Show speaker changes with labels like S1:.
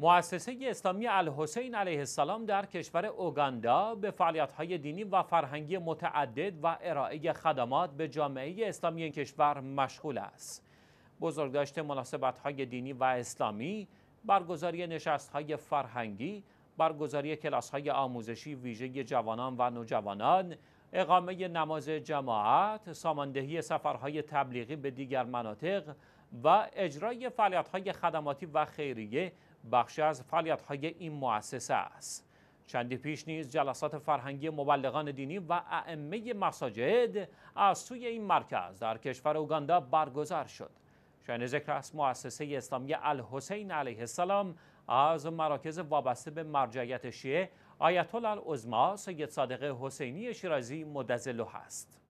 S1: مؤسسه اسلامی الحسین علیه السلام در کشور اوگاندا به فعالیت‌های دینی و فرهنگی متعدد و ارائه خدمات به جامعه اسلامی این کشور مشغول است. بزرگداشت مناسبت‌های دینی و اسلامی، برگزاری نشست‌های فرهنگی، برگزاری کلاس‌های آموزشی ویژه جوانان و نوجوانان، اقامه نماز جماعت، ساماندهی سفرهای تبلیغی به دیگر مناطق و اجرای فعالیت‌های خدماتی و خیریه بخشی از فعالیت های این مؤسسه است چندی پیش نیز جلسات فرهنگی مبلغان دینی و ائمه مساجد از سوی این مرکز در کشور اوگاندا برگزار شد شاین ذکر است مؤسسه اسلامی الحسین علیه السلام از مراکز وابسته به مرجعیت شیعه آیت الله العظما سید صادق حسینی شیرازی مدظله است